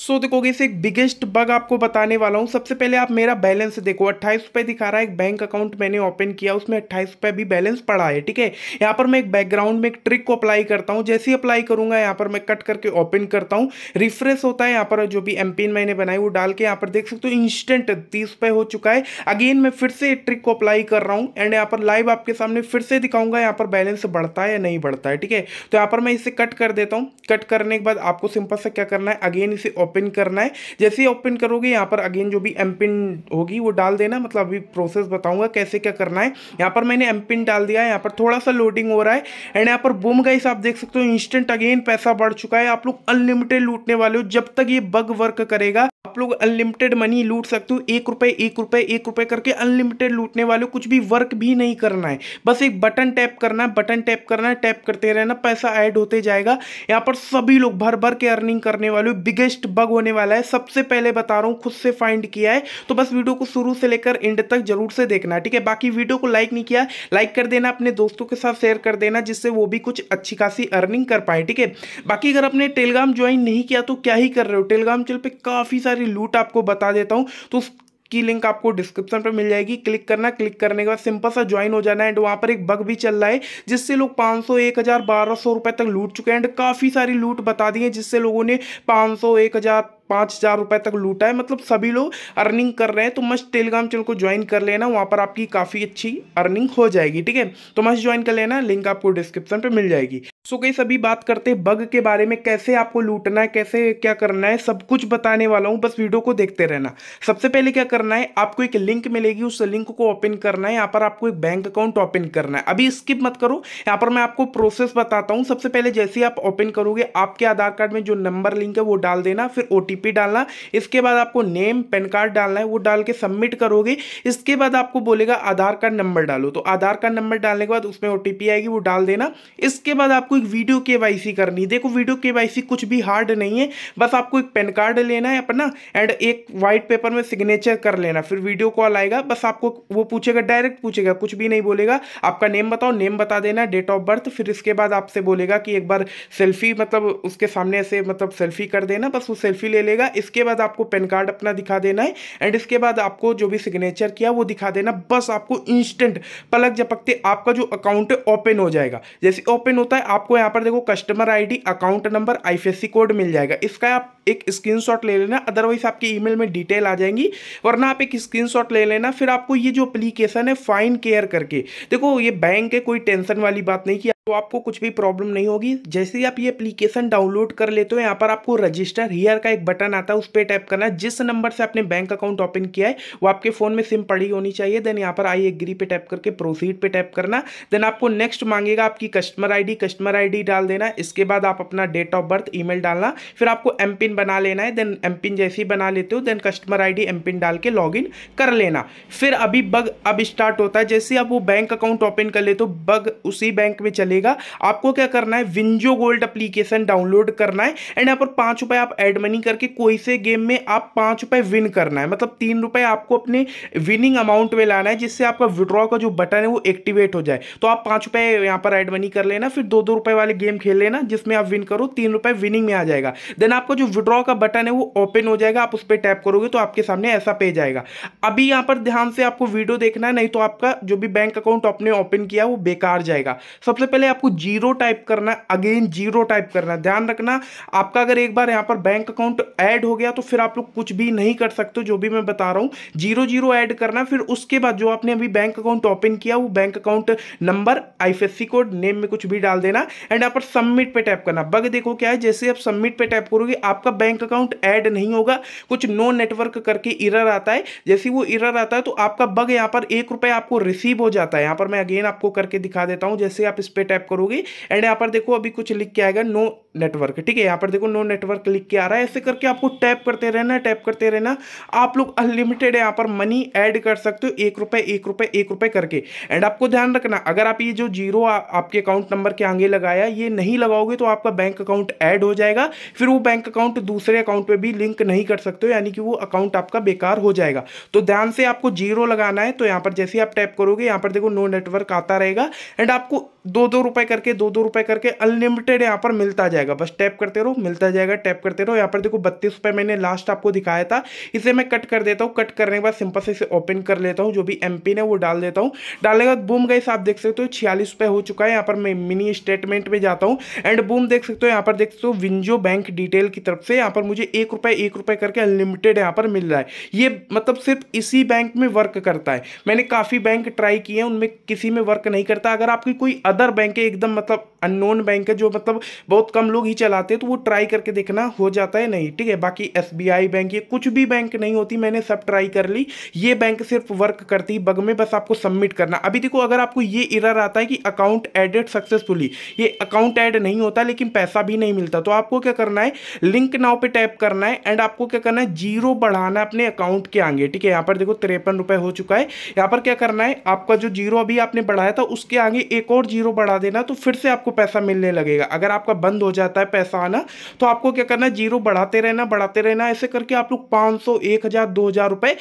सो देखो देखोगे इसे एक बिगेस्ट बग आपको बताने वाला हूँ सबसे पहले आप मेरा बैलेंस देखो अट्ठाईस रुपये दिखा रहा है एक बैंक अकाउंट मैंने ओपन किया उसमें अट्ठाईस रुपये भी बैलेंस पड़ा है ठीक है यहाँ पर मैं एक बैकग्राउंड में एक ट्रिक को अप्लाई करता हूँ जैसे ही अप्लाई करूँगा यहाँ पर मैं कट करके ओपन करता हूँ रिफ्रेश होता है यहाँ पर जो भी एम मैंने बनाई वो डाल के यहाँ पर देख सकते हो इंस्टेंट तीस रुपये हो चुका है अगेन मैं फिर से ट्रिक को अप्लाई कर रहा हूँ एंड यहाँ पर लाइव आपके सामने फिर से दिखाऊंगा यहाँ पर बैलेंस बढ़ता है या नहीं बढ़ता है ठीक है तो यहाँ पर मैं इसे कट कर देता हूँ कट करने के बाद आपको सिंपल से क्या करना है अगेन इसे ओपन करना है जैसे ही ओपन करोगे यहाँ पर अगेन जो भी एम पिन होगी वो डाल देना मतलब अभी प्रोसेस बताऊँगा कैसे क्या करना है यहाँ पर मैंने एम पिन डाल दिया है यहाँ पर थोड़ा सा लोडिंग हो रहा है एंड यहाँ पर बुम गाइस आप देख सकते हो इंस्टेंट अगेन पैसा बढ़ चुका है आप लोग अनलिमिटेड लूटने वाले हो जब तक ये बग वर्क करेगा आप लोग अनलिमिटेड मनी लूट सकते हो एक रुपए एक रुपए एक रुपए करके अनलिमिटेड लूटने वाले कुछ भी वर्क भी नहीं करना है बस एक बटन टैप करना है बटन टैप करना है टैप करते रहना पैसा ऐड होते जाएगा यहाँ पर सभी लोग भर भर के अर्निंग करने वाले बिगेस्ट बग होने वाला है सबसे पहले बता रहा हूँ खुद से फाइंड किया है तो बस वीडियो को शुरू से लेकर एंड तक जरूर से देखना ठीक है बाकी वीडियो को लाइक नहीं किया लाइक कर देना अपने दोस्तों के साथ शेयर कर देना जिससे वो भी कुछ अच्छी खासी अर्निंग कर पाए ठीक है बाकी अगर आपने टेलीग्राम ज्वाइन नहीं किया तो क्या ही कर रहे हो टेलीग्राम चल पर काफ़ी सारी लूट आपको बता देता हूँ तो की लिंक आपको डिस्क्रिप्शन पर मिल जाएगी क्लिक करना क्लिक करने के बाद सिंपल सा ज्वाइन हो जाना है एंड वहाँ पर एक बग भी चल रहा है जिससे लोग 500 1000 1200 रुपए तक लूट चुके हैं एंड काफ़ी सारी लूट बता दी है जिससे लोगों ने 500 1000 पाँच हज़ार रुपये तक लूटा है मतलब सभी लोग अर्निंग कर रहे हैं तो मस्ट टेलीग्राम चैनल को ज्वाइन कर लेना वहाँ पर आपकी काफ़ी अच्छी अर्निंग हो जाएगी ठीक है तो मस्ट ज्वाइन कर लेना लिंक आपको डिस्क्रिप्शन पर मिल जाएगी सो गई सभी बात करते हैं बग के बारे में कैसे आपको लूटना है कैसे क्या करना है सब कुछ बताने वाला हूँ बस वीडियो को देखते रहना सबसे पहले क्या करना है आपको एक लिंक मिलेगी उस लिंक को ओपन करना है यहाँ पर आपको एक बैंक अकाउंट ओपन करना है अभी स्किप मत करो यहाँ पर मैं आपको प्रोसेस बताता हूँ सबसे पहले जैसे आप ओपन करोगे आपके आधार कार्ड में जो नंबर लिंक है वो डाल देना फिर ओ डालना इसके बाद आपको नेम पेन कार्ड डालना है वो डाल के सबमिट करोगे इसके बाद आपको बोलेगा आधार कार्ड नंबर डालो तो आधार कार्ड नंबर डालने के बाद उसमें ओ आएगी वो डाल देना इसके बाद आप आपको एक वीडियो के वाई करनी देखो वीडियो के वाई सी कुछ भी हार्ड नहीं है बस आपको एक पेन कार्ड लेना है अपना एंड एक वाइट पेपर में सिग्नेचर कर लेना फिर वीडियो कॉल आएगा बस आपको वो पूछेगा डायरेक्ट पूछेगा कुछ भी नहीं बोलेगा आपका नेम बताओ नेम बता देना डेट ऑफ बर्थ फिर इसके बाद आपसे बोलेगा कि एक बार सेल्फी मतलब उसके सामने से मतलब सेल्फी कर देना बस वो सेल्फी ले लेगा इसके बाद आपको पेन कार्ड अपना दिखा देना है एंड इसके बाद आपको जो भी सिग्नेचर किया वो दिखा देना बस आपको इंस्टेंट पलक झपकते आपका जो अकाउंट है ओपन हो जाएगा जैसे ओपन होता है आप आपको यहाँ पर देखो customer ID account number IFSC code मिल जाएगा इसका आप एक स्क्रीनशॉट ले लेना अदरवाइज आपकी ईमेल में डिटेल आ जाएंगी वरना आप एक स्क्रीनशॉट ले लेना फिर आपको ये जो अप्लीकेशन है फाइन केयर करके देखो ये बैंक है कोई टेंशन वाली बात नहीं कि तो आपको कुछ भी प्रॉब्लम नहीं होगी जैसे ही आप ये एप्लीकेशन डाउनलोड कर लेते हो यहाँ पर आपको रजिस्टर हियर का एक बटन आता है उस पर टैप करना जिस नंबर से आपने बैंक अकाउंट ओपन किया है वो आपके फ़ोन में सिम पड़ी होनी चाहिए देन यहाँ पर आई एग्री पे टैप करके प्रोसीड पे टैप करना देन आपको नेक्स्ट मांगेगा आपकी कस्टमर आईडी कस्टमर आई डाल देना इसके बाद आप अपना डेट ऑफ बर्थ ई डालना फिर आपको एम पिन बना लेना है देन एम जैसे ही बना लेते हो then customer I D M pin डाल के इन कर लेना फिर अभी बग अब स्टार्ट होता है जैसे आप वो बैंक अकाउंट ओपन कर लेते हो बग उसी बैंक में चले मिलेगा आपको क्या करना है विंजो गोल्ड अप्लीकेशन डाउनलोड करना है एंड यहाँ पर पाँच रुपये आप एड मनी करके कोई से गेम में आप पाँच रुपये विन करना है मतलब तीन रुपये आपको अपने विनिंग अमाउंट में लाना है जिससे आपका विड्रॉ का जो बटन है वो एक्टिवेट हो जाए तो आप पाँच रुपये यहाँ पर एड मनी कर लेना फिर दो दो रुपये वाले गेम खेल लेना जिसमें आप विन करो तीन रुपये विनिंग में आ जाएगा देन आपका जो विड्रॉ का बटन है वो ओपन हो जाएगा आप उस पर टैप करोगे तो आपके सामने ऐसा पेज आएगा अभी यहाँ पर ध्यान से आपको वीडियो देखना है नहीं तो आपका जो भी बैंक अकाउंट आपने ओपन किया वो बेकार जाएगा सबसे पहले पहले आपको जीरो टाइप करना है अगेन जीरो टाइप करना है ध्यान रखना आपका अगर एक बार यहाँ पर बैंक अकाउंट ऐड हो गया तो फिर आप लोग कुछ भी नहीं कर सकते जो भी मैं बता रहा हूँ जीरो जीरो ऐड करना फिर उसके बाद जो आपने अभी बैंक अकाउंट ओपन किया वो bank account number I code name में कुछ भी डाल देना एंड यहाँ पर सबमिट पर टैप करना बग देखो क्या है जैसे आप सबमिट पर टैप करोगे आपका बैंक अकाउंट ऐड नहीं होगा कुछ नो नेटवर्क करके इरर आता है जैसे वो इरर आता है तो आपका बग यहाँ पर एक आपको रिसीव हो जाता है यहाँ पर मैं अगेन आपको करके दिखा देता हूँ जैसे आप इस पर टैप करोगे एंड यहाँ पर देखो अभी कुछ लिख के आएगा नो नेटवर्क ठीक है यहाँ पर देखो नो नेटवर्क लिख के आ रहा है ऐसे करके आपको टैप करते रहना टैप करते रहना आप लोग अनलिमिटेड यहाँ पर मनी ऐड कर सकते हो एक रुपये एक रुपये एक रुपये करके एंड आपको ध्यान रखना अगर आप ये जो जीरो आपके अकाउंट नंबर के आगे लगाया ये नहीं लगाओगे तो आपका बैंक अकाउंट ऐड हो जाएगा फिर वो बैंक अकाउंट दूसरे अकाउंट पर भी लिंक नहीं कर सकते हो यानी कि वो अकाउंट आपका बेकार हो जाएगा तो ध्यान से आपको जीरो लगाना है तो यहाँ पर जैसे आप टैप करोगे यहाँ पर देखो नो नेटवर्क आता रहेगा एंड आपको दो दो रुपये करके दो दो रुपये करके अनलिमिटेड यहाँ पर मिलता जाएगा जाएगा बस टैप करते रहो मिलता जाएगा टैप करते रहो यहाँ पर देखो बत्तीस रुपये मैंने लास्ट आपको दिखाया था इसे मैं कट कर देता हूँ कट करने के बाद सिंपल से इसे ओपन कर लेता हूँ जो भी एम है वो डाल देता हूँ डालने के बाद बूम गई आप देख सकते हो छियालीस हो चुका है यहाँ पर मैं मिनी स्टेटमेंट में जाता हूँ एंड बूम देख सकते हो यहाँ पर देख सकते हो विंजो बैंक डिटेल की तरफ से यहाँ पर मुझे एक रुपये करके अनलिमिटेड यहाँ पर मिल रहा है ये मतलब सिर्फ इसी बैंक में वर्क करता है मैंने काफ़ी बैंक ट्राई किए हैं उनमें किसी में वर्क नहीं करता अगर आपकी कोई अदर बैंक है एकदम मतलब अननोन बैंक है जो मतलब बहुत कम लोग ही चलाते हैं तो वो ट्राई करके देखना हो जाता है नहीं ठीक है बाकी एस बैंक ये कुछ भी बैंक नहीं होती मैंने सब ट्राई कर ली ये बैंक सिर्फ वर्क करती है बग में बस आपको सबमिट करना अभी देखो अगर आपको ये इरर आता है कि अकाउंट एडेड सक्सेसफुली ये अकाउंट एड नहीं होता लेकिन पैसा भी नहीं मिलता तो आपको क्या करना है लिंक नाव पर टैप करना है एंड आपको क्या करना है जीरो बढ़ाना अपने अकाउंट के आगे ठीक है यहाँ पर देखो तिरपन हो चुका है यहाँ पर क्या करना है आपका जो जीरो अभी आपने बढ़ाया था उसके आगे एक और जीरो बढ़ा देना तो फिर से आपको पैसा मिलने लगेगा अगर आपका बंद हो जाए जाता है पैसा आना तो आपको क्या करना जीरो बढ़ाते रहना बढ़ाते रहना ऐसे करके आप लोग पाँच सौ एक हज़ार दो हज़ार रुपये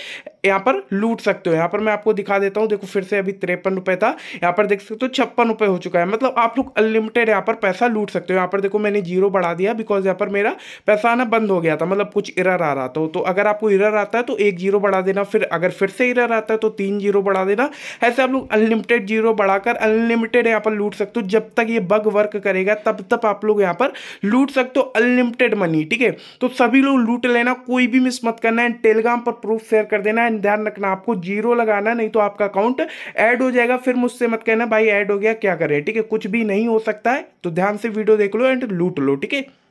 यहाँ पर लूट सकते हो यहाँ पर मैं आपको दिखा देता हूँ देखो फिर से अभी तिरपन रुपये था यहाँ पर देख सकते हो छप्पन रुपये हो चुका है मतलब आप लोग अनलिमिटेड यहाँ पर पैसा लूट सकते हो यहाँ पर देखो मैंने जीरो बढ़ा दिया बिकॉज यहाँ पर मेरा पैसा आना बंद हो गया था मतलब कुछ इरर आ रहा था तो अगर आपको इरर आता है तो एक जीरो बढ़ा देना फिर अगर फिर से इरर आता है तो तीन जीरो बढ़ा देना ऐसे आप लोग अनलिमिटेड जीरो बढ़ाकर अनलिमिटेड यहाँ पर लूट सकते हो जब तक ये बग वर्क करेगा तब तक आप लोग यहाँ पर लूट सकते हो अनलिमिटेड मनी ठीक है तो सभी लोग लूट लेना कोई भी मिस मत करना है टेलीग्राम पर प्रूफ शेयर कर देना है है ध्यान रखना आपको जीरो लगाना नहीं तो आपका अकाउंट ऐड हो जाएगा फिर मुझसे मत कहना भाई ऐड हो गया क्या करें ठीक है कुछ भी नहीं हो सकता है तो ध्यान से वीडियो देख लो एंड लूट लो ठीक है